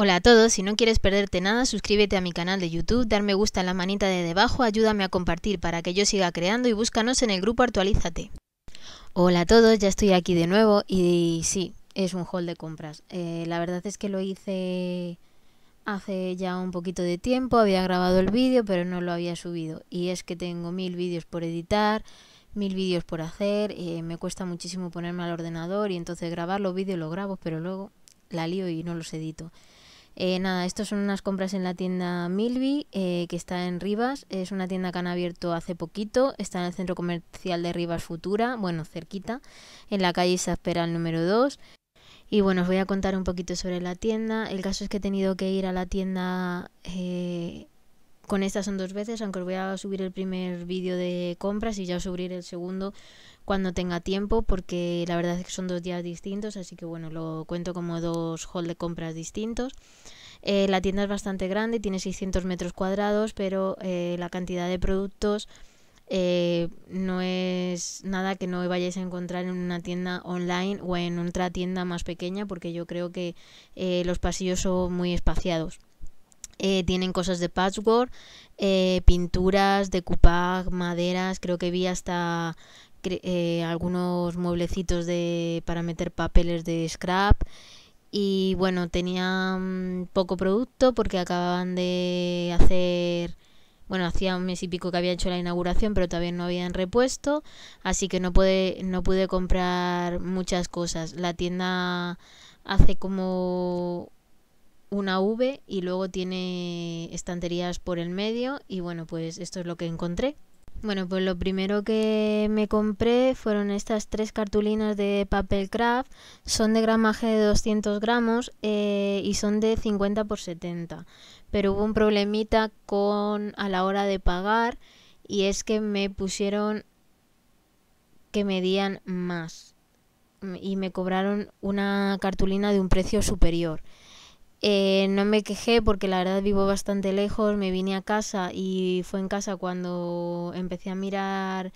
Hola a todos, si no quieres perderte nada, suscríbete a mi canal de YouTube, darme gusta en la manita de debajo, ayúdame a compartir para que yo siga creando y búscanos en el grupo Actualízate. Hola a todos, ya estoy aquí de nuevo y sí, es un haul de compras. Eh, la verdad es que lo hice hace ya un poquito de tiempo, había grabado el vídeo pero no lo había subido y es que tengo mil vídeos por editar, mil vídeos por hacer, eh, me cuesta muchísimo ponerme al ordenador y entonces grabar los vídeos los grabo pero luego la lío y no los edito. Eh, nada, estos son unas compras en la tienda Milby, eh, que está en Rivas. Es una tienda que han abierto hace poquito. Está en el centro comercial de Rivas Futura, bueno, cerquita, en la calle el número 2. Y bueno, os voy a contar un poquito sobre la tienda. El caso es que he tenido que ir a la tienda eh, con estas son dos veces, aunque os voy a subir el primer vídeo de compras y ya os subiré el segundo cuando tenga tiempo, porque la verdad es que son dos días distintos, así que bueno, lo cuento como dos hall de compras distintos. Eh, la tienda es bastante grande, tiene 600 metros cuadrados, pero eh, la cantidad de productos eh, no es nada que no vayáis a encontrar en una tienda online o en otra tienda más pequeña, porque yo creo que los pasillos son muy espaciados. Eh, tienen cosas de patchwork, eh, pinturas, decoupage, maderas. Creo que vi hasta eh, algunos mueblecitos de, para meter papeles de scrap. Y bueno, tenían mm, poco producto porque acababan de hacer. Bueno, hacía un mes y pico que había hecho la inauguración, pero todavía no habían repuesto, así que no pude, no pude comprar muchas cosas. La tienda hace como una V y luego tiene estanterías por el medio y bueno, pues esto es lo que encontré. Bueno, pues lo primero que me compré fueron estas tres cartulinas de papel craft. Son de gramaje de 200 gramos eh, y son de 50 por 70. Pero hubo un problemita con a la hora de pagar y es que me pusieron que medían más y me cobraron una cartulina de un precio superior. Eh, no me quejé porque la verdad vivo bastante lejos, me vine a casa y fue en casa cuando empecé a mirar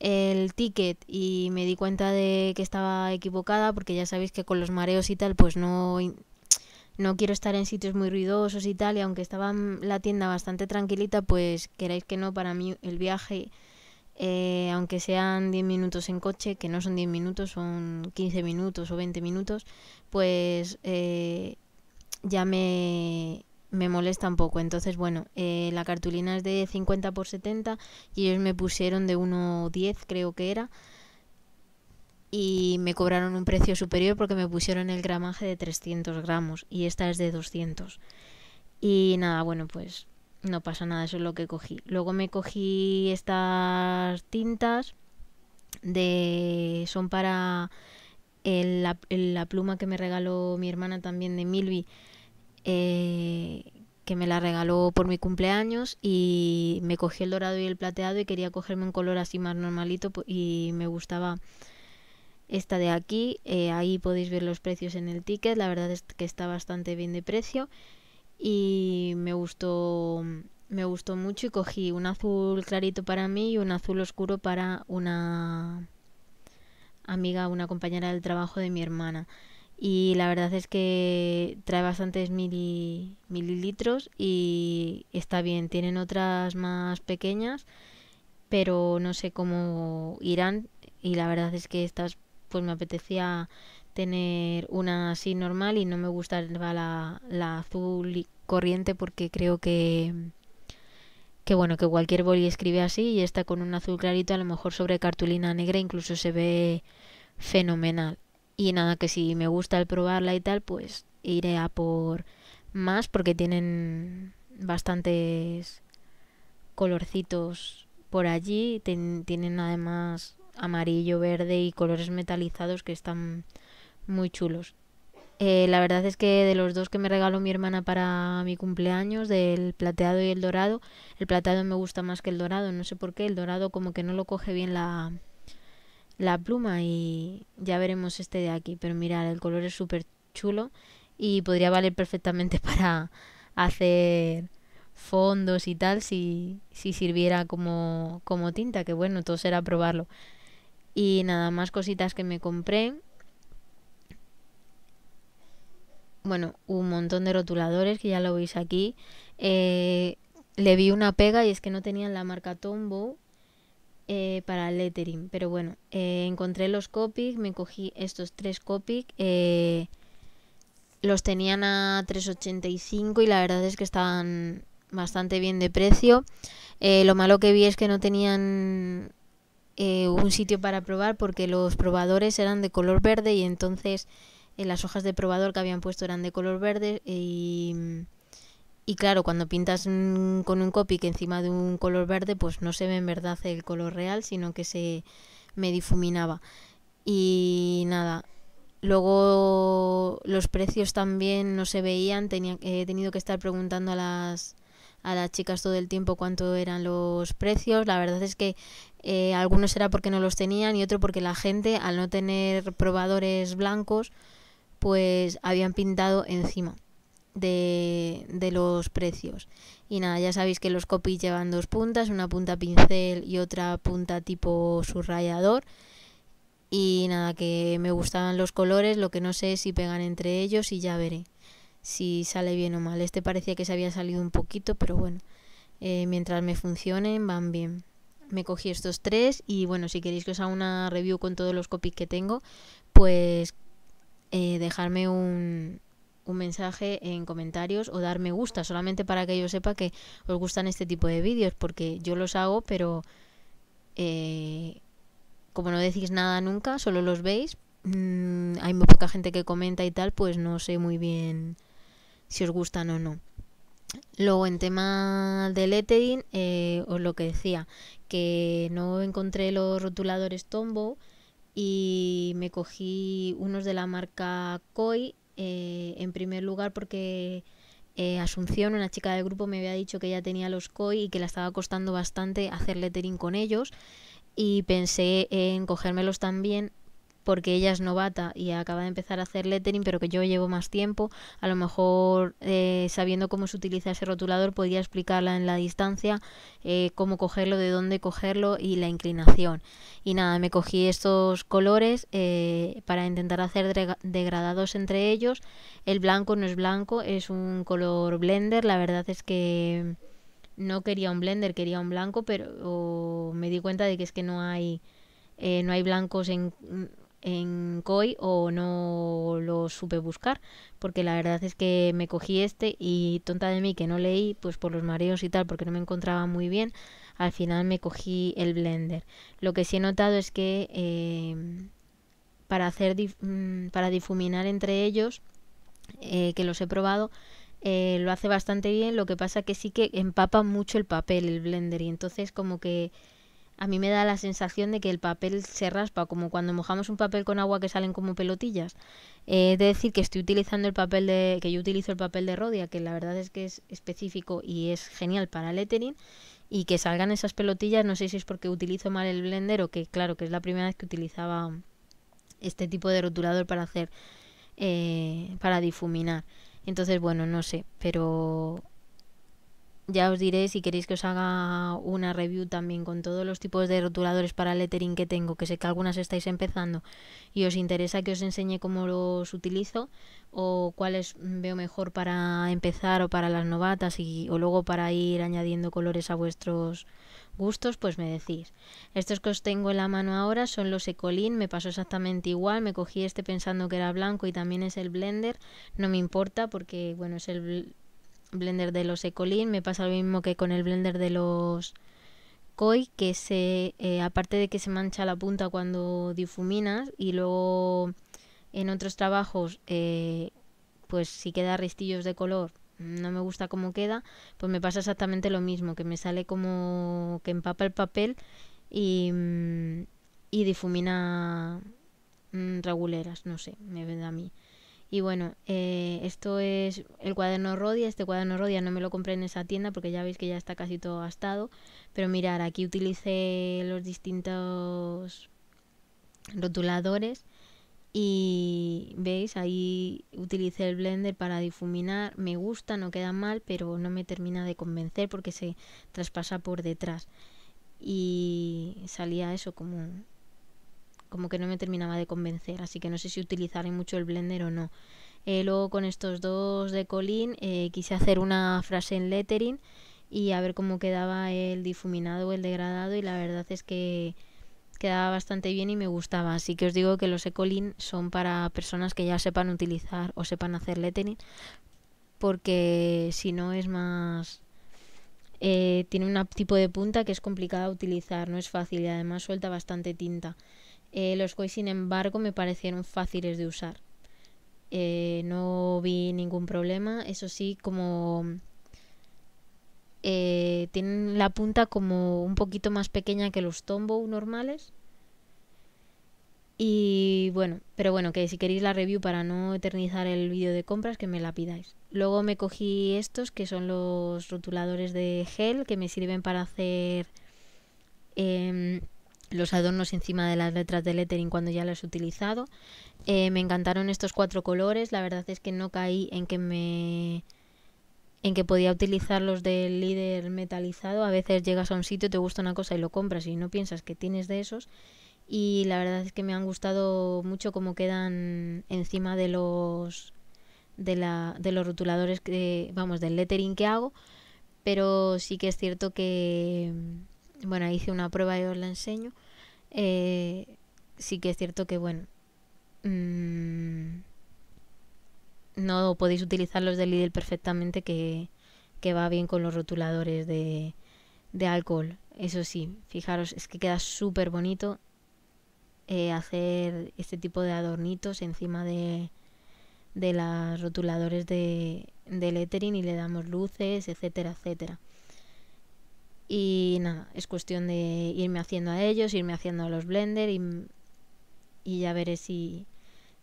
el ticket y me di cuenta de que estaba equivocada porque ya sabéis que con los mareos y tal pues no, no quiero estar en sitios muy ruidosos y tal y aunque estaba la tienda bastante tranquilita pues queréis que no para mí el viaje eh, aunque sean 10 minutos en coche, que no son 10 minutos, son 15 minutos o 20 minutos, pues eh, ya me, me molesta un poco. Entonces, bueno, eh, la cartulina es de 50 por 70 y ellos me pusieron de 1,10 creo que era. Y me cobraron un precio superior porque me pusieron el gramaje de 300 gramos y esta es de 200. Y nada, bueno, pues no pasa nada, eso es lo que cogí. Luego me cogí estas tintas de... son para la, pluma que me regaló mi hermana también de Milby, eh, que me la regaló por mi cumpleaños y me cogí el dorado y el plateado y quería cogerme un color así más normalito y me gustaba esta de aquí, eh, ahí podéis ver los precios en el ticket, la verdad es que está bastante bien de precio y me gustó me gustó mucho y cogí un azul clarito para mí y un azul oscuro para una amiga, una compañera del trabajo de mi hermana. Y la verdad es que trae bastantes mililitros y está bien. Tienen otras más pequeñas, pero no sé cómo irán. Y la verdad es que estas, pues me apetecía tener una así normal y no me gusta la, la azul corriente porque creo que que bueno, que cualquier boli escribe así y está con un azul clarito, a lo mejor sobre cartulina negra incluso se ve fenomenal. Y nada, que si me gusta el probarla y tal, pues iré a por más porque tienen bastantes colorcitos por allí, tienen además amarillo, verde y colores metalizados que están muy chulos. Eh, la verdad es que de los dos que me regaló mi hermana para mi cumpleaños, del plateado y el dorado, el plateado me gusta más que el dorado, no sé por qué, el dorado como que no lo coge bien la, la pluma y ya veremos este de aquí, pero mirad, el color es súper chulo y podría valer perfectamente para hacer fondos y tal si, sirviera como, como tinta, que bueno, todo será probarlo. Y nada más cositas que me compré. bueno, un montón de rotuladores, que ya lo veis aquí. Eh, le vi una pega y es que no tenían la marca Tombow eh, para el lettering. Pero bueno, eh, encontré los copics, me cogí estos tres copics. los tenían a 3,85 y la verdad es que estaban bastante bien de precio. lo malo que vi es que no tenían un sitio para probar porque los probadores eran de color verde y entonces... Eh, las hojas de probador que habían puesto eran de color verde eh, y, claro, cuando pintas mm, con un copy que encima de un color verde, pues no se ve en verdad el color real, sino que se me difuminaba. Y nada, luego los precios también no se veían, tenía, eh, he tenido que estar preguntando a las, a las chicas todo el tiempo cuánto eran los precios. La verdad es que algunos era porque no los tenían y otro porque la gente, al no tener probadores blancos, pues habían pintado encima de, de los precios. Y nada, ya sabéis que los copies llevan dos puntas, una punta pincel y otra punta tipo subrayador. Y nada, que me gustaban los colores, lo que no sé es si pegan entre ellos y ya veré si sale bien o mal. Este parecía que se había salido un poquito, pero bueno, eh, mientras me funcionen van bien. Me cogí estos tres y bueno, si queréis que os haga una review con todos los copies que tengo, pues eh, dejarme un, mensaje en comentarios o dar me gusta, solamente para que yo sepa que os gustan este tipo de vídeos, porque yo los hago, pero eh, como no decís nada nunca, solo los veis, mm, hay muy poca gente que comenta y tal, pues no sé muy bien si os gustan o no. Luego, en tema de lettering, eh, os lo que decía, que no encontré los rotuladores Tombow, y me cogí unos de la marca Koi eh, en primer lugar porque eh, Asunción, una chica del grupo, me había dicho que ya tenía los Koi y que la estaba costando bastante hacer lettering con ellos y pensé en cogérmelos también porque ella es novata y acaba de empezar a hacer lettering, pero que yo llevo más tiempo, a lo mejor eh, sabiendo cómo se utiliza ese rotulador podía explicarla en la distancia, eh, cómo cogerlo, de dónde cogerlo y la inclinación. Y nada, me cogí estos colores eh, para intentar hacer degradados entre ellos. El blanco no es blanco, es un color blender, la verdad es que no quería un blender, quería un blanco, pero me di cuenta de que es que no hay, no hay blancos en, en COI o no lo supe buscar porque la verdad es que me cogí este y tonta de mí que no leí pues por los mareos y tal porque no me encontraba muy bien al final me cogí el blender lo que sí he notado es que eh, para hacer mm, para difuminar entre ellos eh, que los he probado eh, lo hace bastante bien lo que pasa que sí que empapa mucho el papel el blender y entonces como que a mí me da la sensación de que el papel se raspa, como cuando mojamos un papel con agua que salen como pelotillas. es eh, de decir que estoy utilizando el papel de, que yo utilizo el papel de Rodia, que la verdad es que es específico y es genial para lettering, y que salgan esas pelotillas, no sé si es porque utilizo mal el blender o que, claro, que es la primera vez que utilizaba este tipo de rotulador para hacer, eh, para difuminar. Entonces, bueno, no sé, pero ya os diré si queréis que os haga una review también con todos los tipos de rotuladores para lettering que tengo, que sé que algunas estáis empezando y os interesa que os enseñe cómo los utilizo o cuáles veo mejor para empezar o para las novatas y, o luego para ir añadiendo colores a vuestros gustos, pues me decís. Estos que os tengo en la mano ahora son los Ecolin, me pasó exactamente igual, me cogí este pensando que era blanco y también es el Blender, no me importa porque bueno, es el blender de los Ecolin me pasa lo mismo que con el blender de los Koi, que se, eh, aparte de que se mancha la punta cuando difuminas y luego en otros trabajos, eh, pues si queda restillos de color, no me gusta cómo queda, pues me pasa exactamente lo mismo, que me sale como que empapa el papel y, mm, difumina mm, reguleras, no sé, me da a mí. Y bueno, eh, esto es el cuaderno Rodia. Este cuaderno Rodia no me lo compré en esa tienda porque ya veis que ya está casi todo gastado. Pero mirar, aquí utilicé los distintos rotuladores y veis, ahí utilicé el blender para difuminar. Me gusta, no queda mal, pero no me termina de convencer porque se traspasa por detrás. Y salía eso como como que no me terminaba de convencer, así que no sé si utilizaré mucho el Blender o no. Eh, luego con estos dos de Colin eh, quise hacer una frase en lettering y a ver cómo quedaba el difuminado o el degradado y la verdad es que quedaba bastante bien y me gustaba. Así que os digo que los Ecolin son para personas que ya sepan utilizar o sepan hacer lettering porque si no es más... Eh, tiene un tipo de punta que es complicada utilizar, no es fácil y además suelta bastante tinta. Eh, los koi, sin embargo, me parecieron fáciles de usar. Eh, no vi ningún problema. Eso sí, como eh, tienen la punta como un poquito más pequeña que los Tombow normales. Y bueno, pero bueno, que si queréis la review para no eternizar el vídeo de compras, que me la pidáis. Luego me cogí estos, que son los rotuladores de gel, que me sirven para hacer... Em, los adornos encima de las letras de lettering cuando ya las he utilizado. Eh, me encantaron estos cuatro colores, la verdad es que no caí en que me en que podía utilizar los del líder metalizado. A veces llegas a un sitio, te gusta una cosa y lo compras y no piensas que tienes de esos. Y la verdad es que me han gustado mucho cómo quedan encima de los de, la, de los rotuladores que vamos del lettering que hago. Pero sí que es cierto que bueno, hice una prueba y os la enseño. Eh, sí que es cierto que, bueno, mm, no podéis utilizar los de Lidl perfectamente que, va bien con los rotuladores de, alcohol. Eso sí, fijaros, es que queda súper bonito eh, hacer este tipo de adornitos encima de, de los rotuladores de, de lettering y le damos luces, etcétera, etcétera. Y nada, es cuestión de irme haciendo a ellos, irme haciendo a los Blender y, y ya veré si,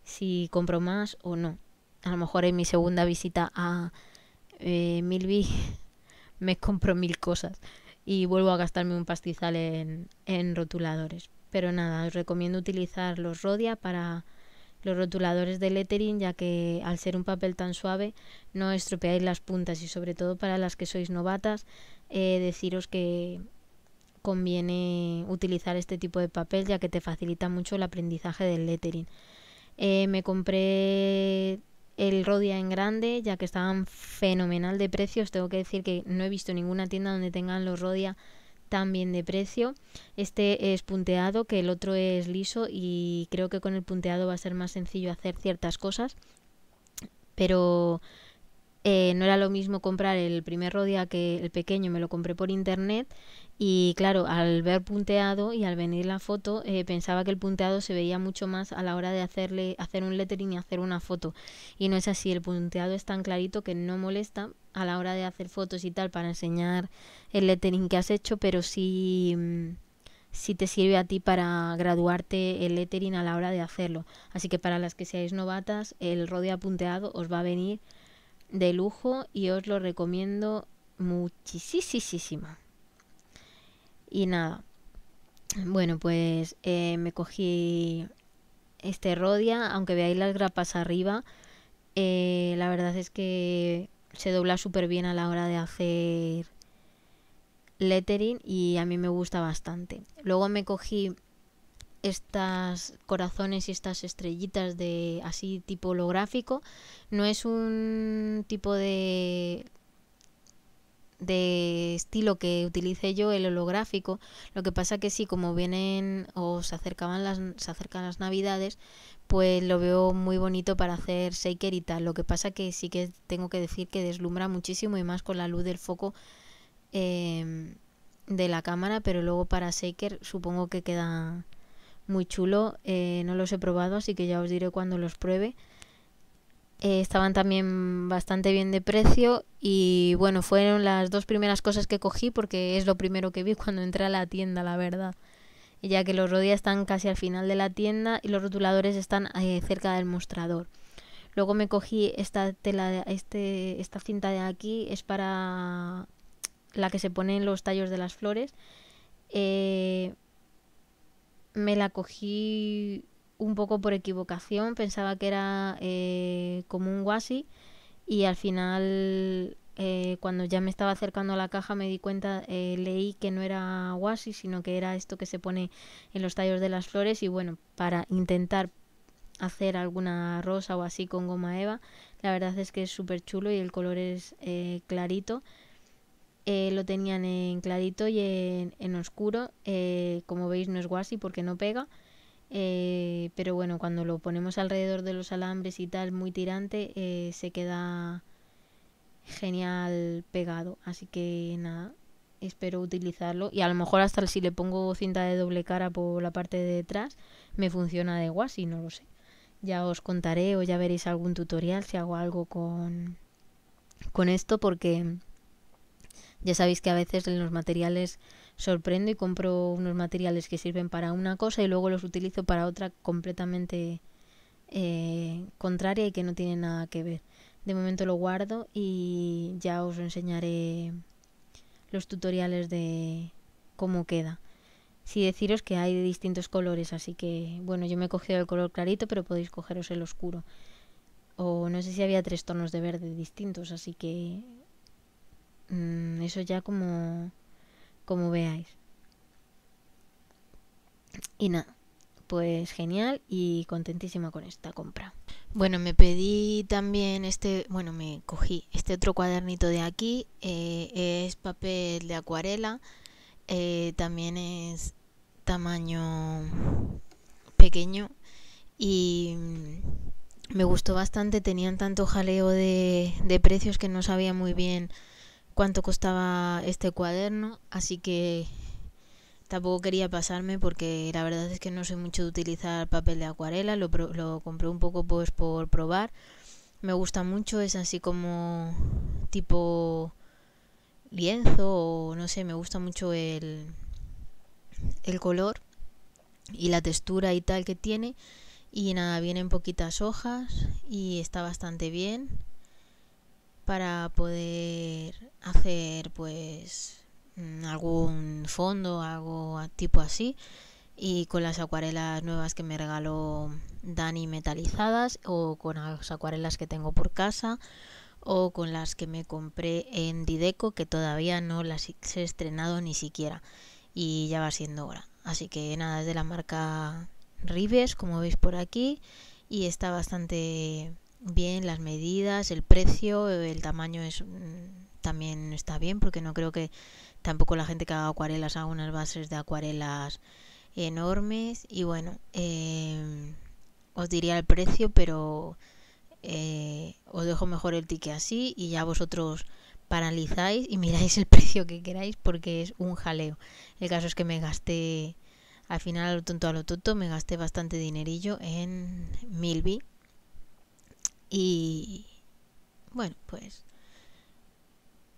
si compro más o no. A lo mejor en mi segunda visita a eh, Milby me compro mil cosas y vuelvo a gastarme un pastizal en, en rotuladores. Pero nada, os recomiendo utilizar los Rodia para los rotuladores de lettering, ya que al ser un papel tan suave no estropeáis las puntas y sobre todo para las que sois novatas, eh, deciros que conviene utilizar este tipo de papel ya que te facilita mucho el aprendizaje del lettering. Eh, me compré el Rodia en grande ya que estaban fenomenal de precios. Tengo que decir que no he visto ninguna tienda donde tengan los Rodia también de precio. Este es punteado, que el otro es liso y creo que con el punteado va a ser más sencillo hacer ciertas cosas. Pero eh, no era lo mismo comprar el primer rodea que el pequeño, me lo compré por internet y claro, al ver punteado y al venir la foto, eh, pensaba que el punteado se veía mucho más a la hora de hacerle, hacer un lettering y hacer una foto. Y no es así, el punteado es tan clarito que no molesta a la hora de hacer fotos y tal para enseñar el lettering que has hecho, pero sí, mm, si te sirve a ti para graduarte el lettering a la hora de hacerlo. Así que para las que seáis novatas, el rodea punteado os va a venir de lujo y os lo recomiendo muchísimo. Y nada, bueno, pues eh, me cogí este Rodia, aunque veáis las grapas arriba, eh, la verdad es que se dobla súper bien a la hora de hacer lettering y a mí me gusta bastante. Luego me cogí estas corazones y estas estrellitas de así tipo holográfico no es un tipo de de estilo que utilice yo el holográfico lo que pasa que sí como vienen o se acercaban las se acercan las navidades pues lo veo muy bonito para hacer shaker y tal lo que pasa que sí que tengo que decir que deslumbra muchísimo y más con la luz del foco em, de la cámara pero luego para shaker supongo que queda muy chulo. Eh, no los he probado, así que ya os diré cuando los pruebe. Eh, estaban también bastante bien de precio y bueno, fueron las dos primeras cosas que cogí porque es lo primero que vi cuando entré a la tienda, la verdad. Ya que los rodillas están casi al final de la tienda y los rotuladores están eh, cerca del mostrador. Luego me cogí esta tela, de, este, esta cinta de aquí, es para la que se pone en los tallos de las flores me la cogí un poco por equivocación, pensaba que era eh, como un guasi y al final eh, cuando ya me estaba acercando a la caja me di cuenta, eh, leí que no era guasi, sino que era esto que se pone en los tallos de las flores y bueno, para intentar hacer alguna rosa o así con goma eva, la verdad es que es súper chulo y el color es clarito eh, lo tenían en clarito y en, oscuro. Eh, como veis no es guasi porque no pega. Eh, pero bueno, cuando lo ponemos alrededor de los alambres y tal, muy tirante, se queda genial pegado. Así que nada, espero utilizarlo. Y a lo mejor hasta si le pongo cinta de doble cara por la parte de detrás, me funciona de guasi, no lo sé. Ya os contaré o ya veréis algún tutorial si hago algo con, con esto porque ya sabéis que a veces en los materiales sorprendo y compro unos materiales que sirven para una cosa y luego los utilizo para otra completamente eh, contraria y que no tiene nada que ver. De momento lo guardo y ya os enseñaré los tutoriales de cómo queda. Si deciros que hay de distintos colores, así que bueno, yo me he cogido el color clarito, pero podéis cogeros el oscuro. O no sé si había tres tonos de verde distintos, así que Mm, eso ya como, como veáis. Y nada, pues genial y contentísima con esta compra. Bueno, me pedí también este, bueno, me cogí este otro cuadernito de aquí, eh, es papel de acuarela, eh, también es tamaño pequeño y mm, me gustó bastante, tenían tanto jaleo de, de precios que no sabía muy bien cuánto costaba este cuaderno, así que tampoco quería pasarme porque la verdad es que no soy mucho de utilizar papel de acuarela, lo, compré un poco pues por probar. Me gusta mucho, es así como tipo lienzo o no sé, me gusta mucho el, el color y la textura y tal que tiene. Y nada, vienen poquitas hojas y está bastante bien para poder hacer pues mm, algún fondo, algo tipo así y con las acuarelas nuevas que me regaló Dani metalizadas o con las acuarelas que tengo por casa o con las que me compré en Dideco que todavía no las he estrenado ni siquiera y ya va siendo hora. Así que nada, es de la marca Rives, como veis por aquí y está bastante bien las medidas, el precio, el tamaño es mm, también está bien porque no creo que tampoco la gente que haga acuarelas haga unas bases de acuarelas enormes y bueno eh, os diría el precio pero eh, os dejo mejor el ticket así y ya vosotros paralizáis y miráis el precio que queráis porque es un jaleo el caso es que me gasté al final a lo tonto a lo tonto me gasté bastante dinerillo en Milby y bueno, pues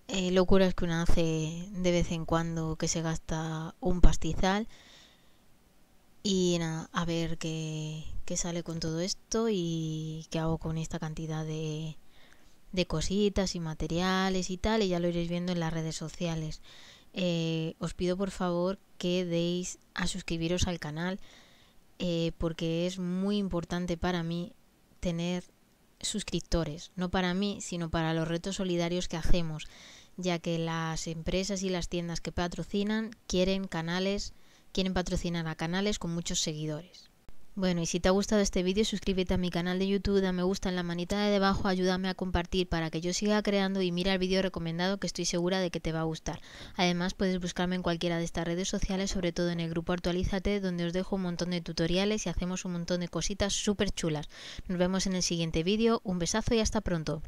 eh, locura locuras que uno hace de vez en cuando que se gasta un pastizal. Y a ver qué, sale con todo esto y qué hago con esta cantidad de, de, cositas y materiales y tal. Y ya lo iréis viendo en las redes sociales. Eh, os pido por favor que deis a suscribiros al canal eh, porque es muy importante para mí tener suscriptores, no para mí, sino para los retos solidarios que hacemos, ya que las empresas y las tiendas que patrocinan quieren canales, quieren patrocinar a canales con muchos seguidores. Bueno, y si te ha gustado este vídeo, suscríbete a mi canal de YouTube, dame me gusta en la manita de debajo, ayúdame a compartir para que yo siga creando y mira el vídeo recomendado que estoy segura de que te va a gustar. Además, puedes buscarme en cualquiera de estas redes sociales, sobre todo en el grupo Actualízate, donde os dejo un montón de tutoriales y hacemos un montón de cositas súper chulas. Nos vemos en el siguiente vídeo, un besazo y hasta pronto.